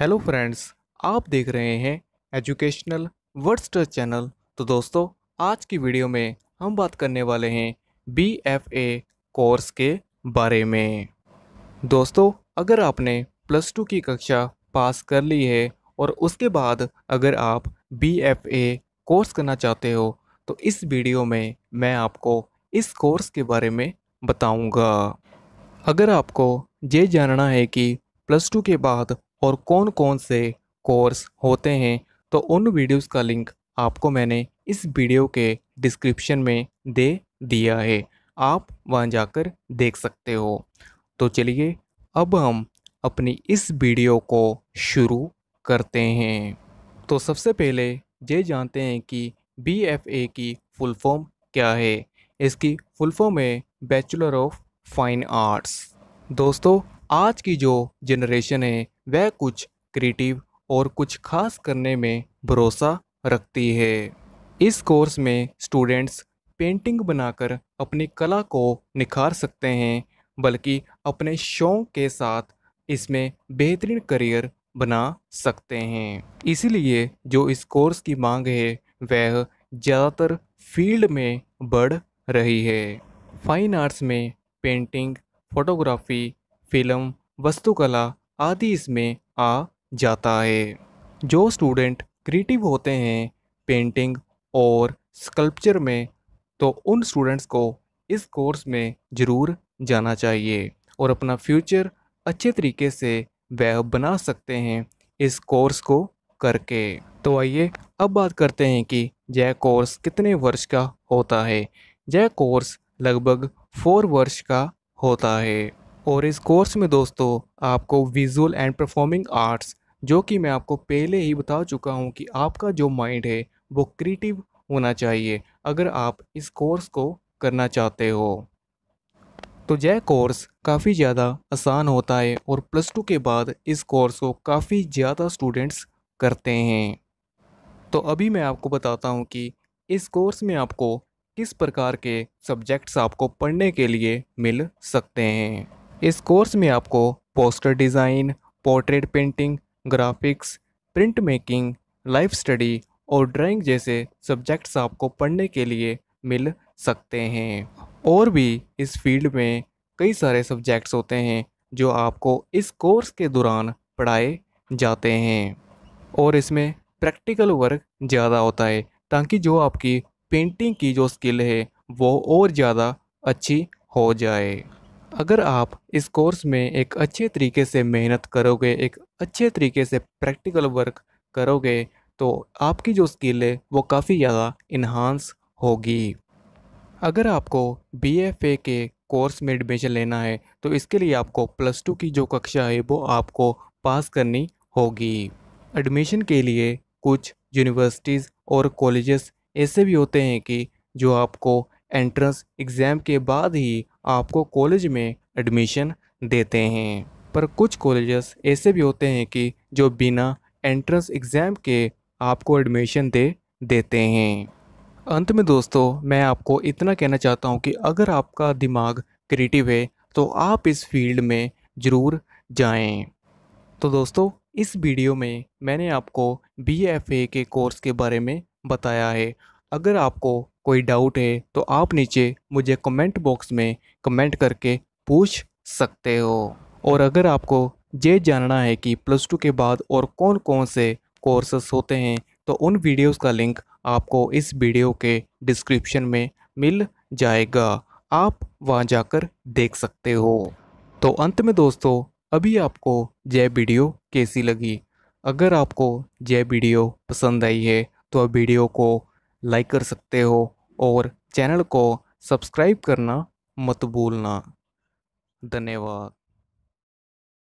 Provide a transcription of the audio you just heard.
Hello friends आप देख रहे हैं एजुकेशनल वर्ड्स्टर चैनल तो दोस्तों आज की वीडियो में हम बात करने वाले हैं बी एफ ए कोर्स के बारे में दोस्तों अगर आपने प्लस टू की कक्षा पास कर ली है और उसके बाद अगर आप बी एफ ए कोर्स करना चाहते हो तो इस वीडियो में मैं आपको इस कोर्स के बारे में बताऊंगा। अगर आपको ये जानना है कि प्लस टू के बाद और कौन कौन से कोर्स होते हैं तो उन वीडियोस का लिंक आपको मैंने इस वीडियो के डिस्क्रिप्शन में दे दिया है आप वहां जाकर देख सकते हो तो चलिए अब हम अपनी इस वीडियो को शुरू करते हैं तो सबसे पहले ये जानते हैं कि बी की फुल फॉर्म क्या है इसकी फुल फॉर्म है बैचलर ऑफ फाइन आर्ट्स दोस्तों आज की जो जनरेशन है वह कुछ क्रिएटिव और कुछ खास करने में भरोसा रखती है इस कोर्स में स्टूडेंट्स पेंटिंग बनाकर अपनी कला को निखार सकते हैं बल्कि अपने शौक के साथ इसमें बेहतरीन करियर बना सकते हैं इसलिए जो इस कोर्स की मांग है वह ज़्यादातर फील्ड में बढ़ रही है फाइन आर्ट्स में पेंटिंग फोटोग्राफी फिल्म वस्तुकला आदि इसमें आ जाता है जो स्टूडेंट क्रिएटिव होते हैं पेंटिंग और स्कल्पचर में तो उन स्टूडेंट्स को इस कोर्स में ज़रूर जाना चाहिए और अपना फ्यूचर अच्छे तरीके से वह बना सकते हैं इस कोर्स को करके तो आइए अब बात करते हैं कि यह कोर्स कितने वर्ष का होता है यह कोर्स लगभग फोर वर्ष का होता है और इस कोर्स में दोस्तों आपको विजुअल एंड परफॉर्मिंग आर्ट्स जो कि मैं आपको पहले ही बता चुका हूँ कि आपका जो माइंड है वो क्रिएटिव होना चाहिए अगर आप इस कोर्स को करना चाहते हो तो यह कोर्स काफ़ी ज़्यादा आसान होता है और प्लस टू के बाद इस कोर्स को काफ़ी ज़्यादा स्टूडेंट्स करते हैं तो अभी मैं आपको बताता हूँ कि इस कोर्स में आपको किस प्रकार के सब्जेक्ट्स आपको पढ़ने के लिए मिल सकते हैं इस कोर्स में आपको poster design portrait painting graphics print making life study और ड्राइंग जैसे सब्जेक्ट्स आपको पढ़ने के लिए मिल सकते हैं और भी इस फील्ड में कई सारे सब्जेक्ट्स होते हैं जो आपको इस कोर्स के दौरान पढ़ाए जाते हैं और इसमें प्रैक्टिकल वर्क ज़्यादा होता है ताकि जो आपकी पेंटिंग की जो स्किल है वो और ज़्यादा अच्छी हो जाए अगर आप इस कोर्स में एक अच्छे तरीके से मेहनत करोगे एक अच्छे तरीके से प्रैक्टिकल वर्क करोगे तो आपकी जो स्किल है वो काफ़ी ज़्यादा इन्हांस होगी अगर आपको बी के कोर्स में एडमिशन लेना है तो इसके लिए आपको प्लस टू की जो कक्षा है वो आपको पास करनी होगी एडमिशन के लिए कुछ यूनिवर्सिटीज़ और कॉलेजेस ऐसे भी होते हैं कि जो आपको एंट्रेंस एग्ज़ाम के बाद ही आपको कॉलेज में एडमिशन देते हैं पर कुछ कॉलेजेस ऐसे भी होते हैं कि जो बिना एंट्रेंस एग्ज़ाम के आपको एडमिशन दे देते हैं अंत में दोस्तों मैं आपको इतना कहना चाहता हूँ कि अगर आपका दिमाग क्रिएटिव है तो आप इस फील्ड में ज़रूर जाएं। तो दोस्तों इस वीडियो में मैंने आपको बी एफ ए के कोर्स के बारे में बताया है अगर आपको कोई डाउट है तो आप नीचे मुझे कमेंट बॉक्स में कमेंट करके पूछ सकते हो और अगर आपको ये जानना है कि प्लस टू के बाद और कौन कौन से कोर्सेस होते हैं तो उन वीडियोस का लिंक आपको इस वीडियो के डिस्क्रिप्शन में मिल जाएगा आप वहां जाकर देख सकते हो तो अंत में दोस्तों अभी आपको यह वीडियो कैसी लगी अगर आपको यह वीडियो पसंद आई है तो वीडियो को लाइक कर सकते हो और चैनल को सब्सक्राइब करना मत भूलना धन्यवाद